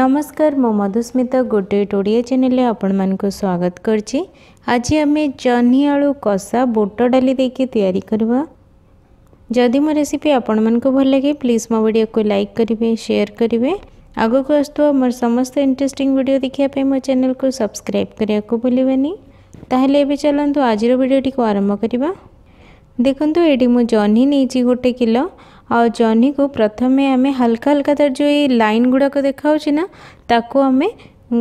নমস্কার মু মধুস্মিতা গোটেট ওড়িয়া চ্যানেলে আপনার স্বাগত করছি আজ আমি জহ্নি আলু কষা বুট ডালি দিয়ে তৈরি করবা যদি মো রেসিপি আপনার ভাল লাগে প্লিজ মো ভিডিও কু লাইক করবে সেয়ার করবে আগুক আসুক মোর সমস্ত ইন্টরেস্টিং ভিডিও দেখা মো চ্যানেল কু সবসক্রাইব করা ভুলবেনি তাহলে এবে চলতু আজর ভিডিওটি আরম্ভ করা দেখুন এটি মু জহ্নি নিয়েছি গোটে কিলো आ जहनी को प्रथम आम हल्का हालाका तर जो ये लाइन गुड़ाक देखा आम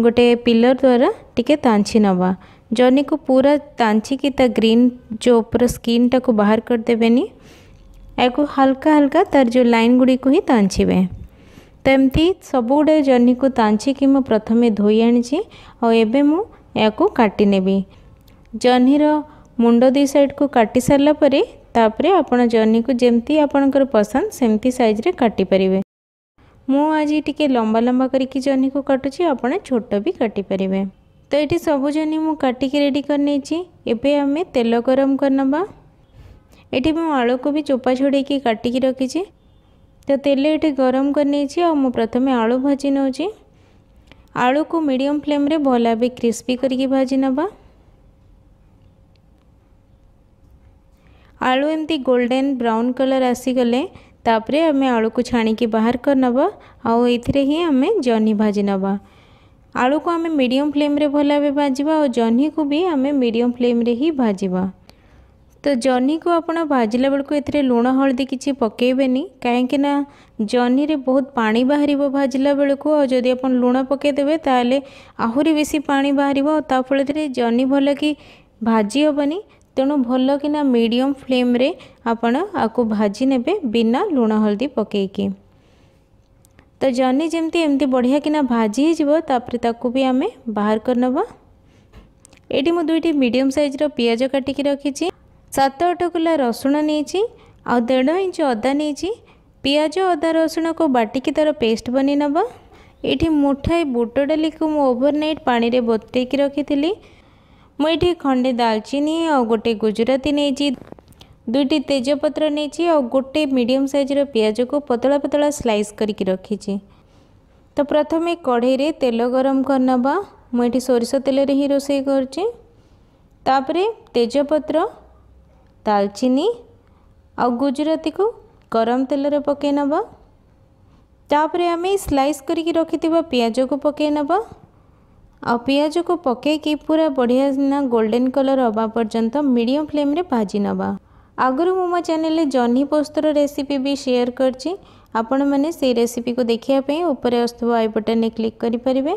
गोटे पिलर द्वारा टी ताछी नवा जहनी को पूरा ताछिकी ता ग्रीन जो ऊपर स्किन टाक बाहर करदे या हल्का हल्का तर जो लाइन गुड़ी को ही ताछबे तो एमती सब गुड़ा जहनी को ताछिकी मु प्रथम धोई आनी मुझे जहनीर मुंड दी सैड को काटि सारापर ତାପରେ ଆପଣ ଜହ୍ନିକୁ ଯେମିତି ଆପଣଙ୍କର ପସନ୍ଦ ସେମିତି ସାଇଜ୍ରେ କାଟିପାରିବେ ମୁଁ ଆଜି ଟିକେ ଲମ୍ବା ଲମ୍ବା କରିକି ଜହ୍ନିକୁ କାଟୁଛି ଆପଣ ଛୋଟ ବି କାଟିପାରିବେ ତ ଏଠି ସବୁ ଜହ୍ନି ମୁଁ କାଟିକି ରେଡ଼ି କରିନେଇଛି ଏବେ ଆମେ ତେଲ ଗରମ କରିନେବା ଏଠି ମୁଁ ଆଳୁକୁ ବି ଚୋପା ଛଡ଼େଇକି କାଟିକି ରଖିଛି ତ ତେଲ ଏଠି ଗରମ କରିନେଇଛି ଆଉ ମୁଁ ପ୍ରଥମେ ଆଳୁ ଭାଜି ନେଉଛି ଆଳୁକୁ ମିଡ଼ିୟମ୍ ଫ୍ଲେମ୍ରେ ଭଲ ଭାବେ କ୍ରିସ୍ପି କରିକି ଭାଜି ନେବା आलु एमती गोल्डेन ब्राउन कलर आसीगले आम आलु को छाणी बाहर करनवा आईर ही आम जहनी भाजी नवा आलु को आम मीडियम फ्लेम रे भल भाव भाजवा और जहनी को भी आम मीडियम फ्लेम रे ही भाजवा तो जहनी को आप भाजला बेलू ए लुण हलदी कि पकेबेनि कहीं जहनी रे बहुत पा बाहर भाजला बेलू और आप लुण पकईदे तेल आहरी बेस पा बाहर और ताफल जहनी भल कि भाजी हेनी ତେଣୁ ଭଲ କିନା ମିଡ଼ିୟମ୍ ଫ୍ଲେମ୍ରେ ଆପଣ ଆକୁ ଭାଜି ନେବେ ବିନା ଲୁଣ ହଳଦୀ ପକାଇକି ତ ଜହ୍ନି ଯେମିତି ଏମିତି ବଢ଼ିଆ କିନା ଭାଜି ହେଇଯିବ ତାପରେ ତାକୁ ବି ଆମେ ବାହାର କରିନେବା ଏଠି ମୁଁ ଦୁଇଟି ମିଡ଼ିୟମ୍ ସାଇଜ୍ର ପିଆଜ କାଟିକି ରଖିଛି ସାତ ଆଠ କୁଲା ରସୁଣ ନେଇଛି ଆଉ ଦେଢ଼ ଇଞ୍ଚ ଅଦା ନେଇଛି ପିଆଜ ଅଦା ରସୁଣକୁ ବାଟିକି ତା'ର ପେଷ୍ଟ ବନେଇ ନେବା ଏଠି ମୁଠାଏ ବୁଟ ଡାଲିକୁ ମୁଁ ଓଭରନାଇଟ୍ ପାଣିରେ ବତୁରେଇକି ରଖିଥିଲି ମୁଁ ଏଠି ଖଣ୍ଡେ ଦାଲଚିନି ଆଉ ଗୋଟେ ଗୁଜୁରାତି ନେଇଛି ଦୁଇଟି ତେଜପତ୍ର ନେଇଛି ଆଉ ଗୋଟେ ମିଡ଼ିୟମ୍ ସାଇଜ୍ର ପିଆଜକୁ ପତଳା ପତଳା ସ୍ଲାଇସ୍ କରିକି ରଖିଛି ତ ପ୍ରଥମେ କଢ଼େଇରେ ତେଲ ଗରମ କରିନେବା ମୁଁ ଏଠି ସୋରିଷ ତେଲରେ ହିଁ ରୋଷେଇ କରୁଛି ତାପରେ ତେଜପତ୍ର दालचिनी ଆଉ ଗୁଜୁରାତିକୁ ଗରମ ତେଲରେ ପକାଇ ନେବା ତାପରେ ଆମେ ସ୍ଲାଇସ୍ କରିକି ରଖିଥିବା ପିଆଜକୁ ପକାଇ ନେବା ଆଉ ପିଆଜକୁ ପକାଇକି ପୁରା ବଢ଼ିଆନା ଗୋଲ୍ଡେନ୍ କଲର୍ ହେବା ପର୍ଯ୍ୟନ୍ତ ମିଡ଼ିୟମ୍ ଫ୍ଲେମ୍ରେ ଭାଜି ନେବା ଆଗରୁ ମୁଁ ମୋ ଚ୍ୟାନେଲ୍ରେ ଜହ୍ନି ପୋସ୍ତର ରେସିପି ବି ସେୟାର କରିଛି ଆପଣମାନେ ସେଇ ରେସିପିକୁ ଦେଖିବା ପାଇଁ ଉପରେ ଆସୁଥିବା ଆଇ ବଟନ୍ରେ କ୍ଲିକ୍ କରିପାରିବେ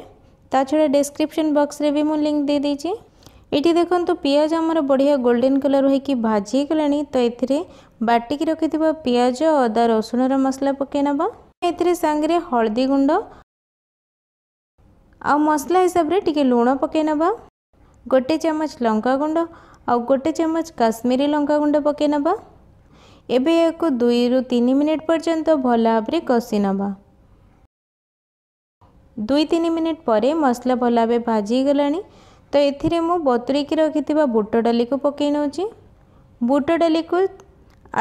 ତା ଛଡ଼ା ଡେସ୍କ୍ରିପ୍ସନ୍ ବକ୍ସରେ ବି ମୁଁ ଲିଙ୍କ୍ ଦେଇଦେଇଛି ଏଠି ଦେଖନ୍ତୁ ପିଆଜ ଆମର ବଢ଼ିଆ ଗୋଲ୍ଡେନ୍ କଲର୍ ହୋଇକି ଭାଜି ହେଇଗଲାଣି ତ ଏଥିରେ ବାଟିକି ରଖିଥିବା ପିଆଜ ଅଦା ରସୁଣର ମସଲା ପକାଇ ନେବା ଏଥିରେ ସାଙ୍ଗରେ ହଳଦୀ ଗୁଣ୍ଡ ଆଉ ମସଲା ହିସାବରେ ଟିକେ ଲୁଣ ପକାଇ ନେବା ଗୋଟେ ଚାମଚ ଲଙ୍କା ଗୁଣ୍ଡ ଆଉ ଗୋଟେ ଚାମଚ କାଶ୍ମୀରୀ ଲଙ୍କା ଗୁଣ୍ଡ ପକାଇ ନେବା ଏବେ ଏହାକୁ ଦୁଇରୁ ତିନି ମିନିଟ୍ ପର୍ଯ୍ୟନ୍ତ ଭଲ ଭାବରେ କଷି ନେବା ଦୁଇ ତିନି ମିନିଟ୍ ପରେ ମସଲା ଭଲ ଭାବେ ଭାଜିଗଲାଣି ତ ଏଥିରେ ମୁଁ ବତୁରେଇକି ରଖିଥିବା ବୁଟ ଡାଲିକୁ ପକାଇ ନେଉଛି ବୁଟ ଡାଲିକୁ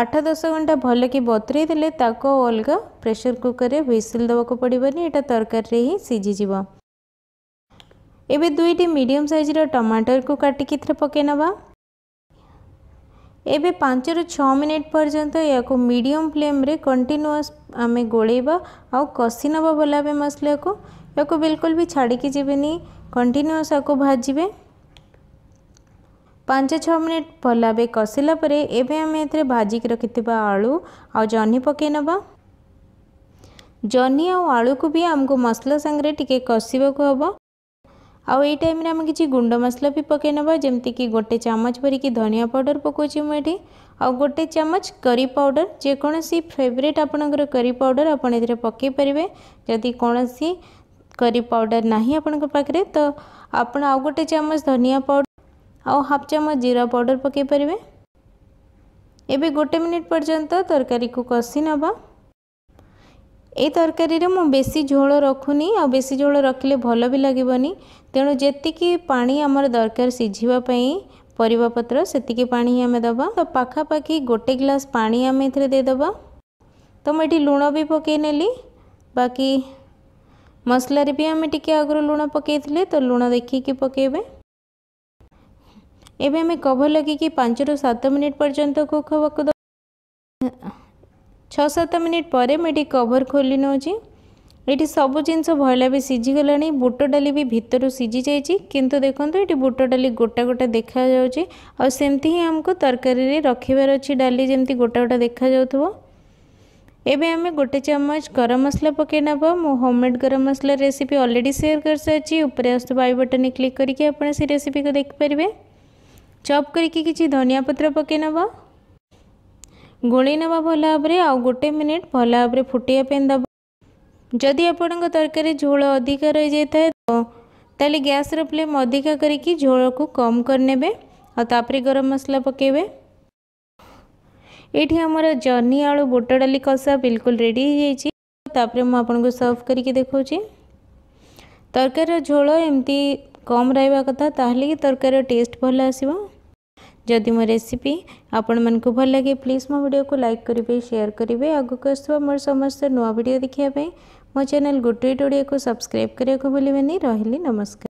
ଆଠ ଦଶ ଘଣ୍ଟା ଭଲକି ବତୁରେଇ ଦେଲେ ତାକୁ ଅଲଗା ପ୍ରେସର୍ କୁକର୍ରେ ହ୍ୱିସିଲ୍ ଦେବାକୁ ପଡ଼ିବନି ଏଇଟା ତରକାରୀରେ ହିଁ ସିଝିଯିବ ଏବେ ଦୁଇଟି ମିଡ଼ିୟମ୍ ସାଇଜ୍ର ଟମାଟରକୁ କାଟିକି ଏଥିରେ ପକାଇ ନେବା ଏବେ ପାଞ୍ଚରୁ ଛଅ ମିନିଟ୍ ପର୍ଯ୍ୟନ୍ତ ଏହାକୁ ମିଡ଼ିୟମ୍ ଫ୍ଲେମ୍ରେ କଣ୍ଟିନ୍ୟୁଅସ୍ ଆମେ ଗୋଳେଇବା ଆଉ କଷି ନେବା ଭଲ ଭାବେ ମସଲାକୁ ଏହାକୁ ବିଲକୁଲ ବି ଛାଡ଼ିକି ଯିବେନି କଣ୍ଟିନ୍ୟୁଅସ୍ ଏହାକୁ ଭାଜିବେ ପାଞ୍ଚ ଛଅ ମିନିଟ୍ ଭଲ ଭାବେ କଷିଲା ପରେ ଏବେ ଆମେ ଏଥିରେ ଭାଜିକି ରଖିଥିବା ଆଳୁ ଆଉ ଜହ୍ନି ପକାଇ ନେବା ଜହ୍ନି ଆଉ ଆଳୁକୁ ବି ଆମକୁ ମସଲା ସାଙ୍ଗରେ ଟିକେ କଷିବାକୁ ହେବ आउ ये टाइम आम कि गुंड मसला भी पकई ना जमती कि गोटे चामच भरिकी धनिया पाउडर पकोची मुझे आउ गोटे चामच करी पाउडर जेकोसी फेवरेट आपणकर करी पाउडर आपड़े पकई पारे जदि कौन सी करी पाउडर ना आपण तो आप गोटे चामच धनिया पाउडर आउ हाफ चामच जीरा पाउडर पकई पारे एवं गोटे मिनिट पर्यंत तरकारी को कसी नवा ये तरकारी बेसी झोल रखुनी आ बेसी झोल रखिले भल भी लगभग तेणु जी पा आम दरकार सीझापी परिवापत्र से पा ही आम दबा तो पखापाखी गोटे ग्लास पा आम एब तो मुझे लुण भी पकईने बाकी मसलार भी आम टे आगर लुण पकई तो लुण देखिकी पकेबे एवं आम कभ लगे पांच रु सत मिनिट पर्यटन कुक हाँ ଛଅ ସାତ ମିନିଟ୍ ପରେ ମୁଁ ଏଠି କଭର୍ ଖୋଲି ନେଉଛି ଏଠି ସବୁ ଜିନିଷ ଭଲ ବି ସିଝିଗଲାଣି ବୁଟ ଡାଲି ବି ଭିତରୁ ସିଝି ଯାଇଛି କିନ୍ତୁ ଦେଖନ୍ତୁ ଏଠି ବୁଟ ଡାଲି ଗୋଟା ଗୋଟା ଦେଖାଯାଉଛି ଆଉ ସେମିତି ହିଁ ଆମକୁ ତରକାରୀରେ ରଖିବାର ଅଛି ଡାଲି ଯେମିତି ଗୋଟା ଗୋଟା ଦେଖାଯାଉଥିବ ଏବେ ଆମେ ଗୋଟେ ଚାମଚ ଗରମ ମସଲା ପକାଇ ନେବା ମୁଁ ହୋମମେଡ୍ ଗରମ ମସଲା ରେସିପି ଅଲରେଡ଼ି ସେୟାର କରିସାରିଛି ଉପରେ ଆସୁଥିବା ଆଇ ବଟନ୍ କ୍ଲିକ୍ କରିକି ଆପଣ ସେ ରେସିପିକୁ ଦେଖିପାରିବେ ଚପ୍ କରିକି କିଛି ଧନିଆ ପତ୍ର ପକାଇ ନେବା गोल ने भल भाव में आ गोटे मिनिट भल भाव फुटाप जदि आपण तरकारी झोल अधिक रही जाए तो ताली गैस र्लेम अधिका करके झोल को कम करने और गरम मसला पकेबे ये आमर जहनी आलु बुट डाली कषा बिलकुल रेडी मुझे सर्व करके देखा तरकार झोल एमती कम रहा कथा तो तरकार टेस्ट भल आस जदि मो रेसीपी आपण मन को भल लगे प्लीज मो वीडियो को लाइक करेंगे सेयार करेंगे आगक आसो समस्त नुआ भिड देखापी मो चेल गुटुईट ओडिया को सब्सक्राइब करने को भूल रही नमस्कार